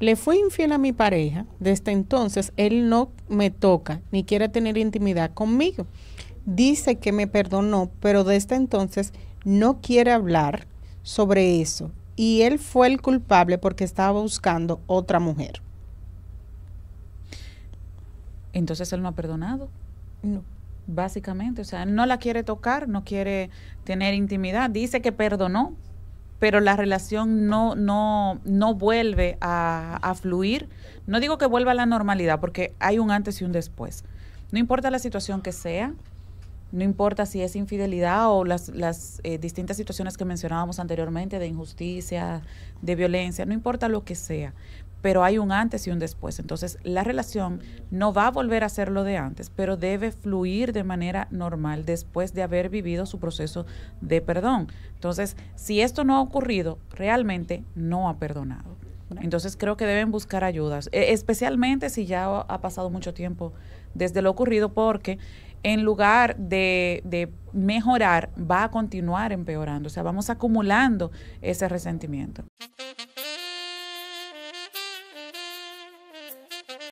le fui infiel a mi pareja, desde entonces él no me toca ni quiere tener intimidad conmigo. Dice que me perdonó, pero desde entonces no quiere hablar sobre eso. Y él fue el culpable porque estaba buscando otra mujer. Entonces él no ha perdonado. Básicamente, o sea, no la quiere tocar, no quiere tener intimidad. Dice que perdonó, pero la relación no, no, vuelve a, fluir. No digo que vuelva a la normalidad, porque hay un antes y un después. No importa la situación que sea, no importa si es infidelidad o las, las eh, distintas situaciones que mencionábamos anteriormente de injusticia, de violencia, no importa lo que sea, pero hay un antes y un después. Entonces, la relación no va a volver a ser lo de antes, pero debe fluir de manera normal después de haber vivido su proceso de perdón. Entonces, si esto no ha ocurrido, realmente no ha perdonado. Entonces creo que deben buscar ayudas, e, especialmente si ya ha pasado mucho tiempo desde lo ocurrido, porque en lugar de, mejorar, va a continuar empeorando. O sea, vamos acumulando ese resentimiento.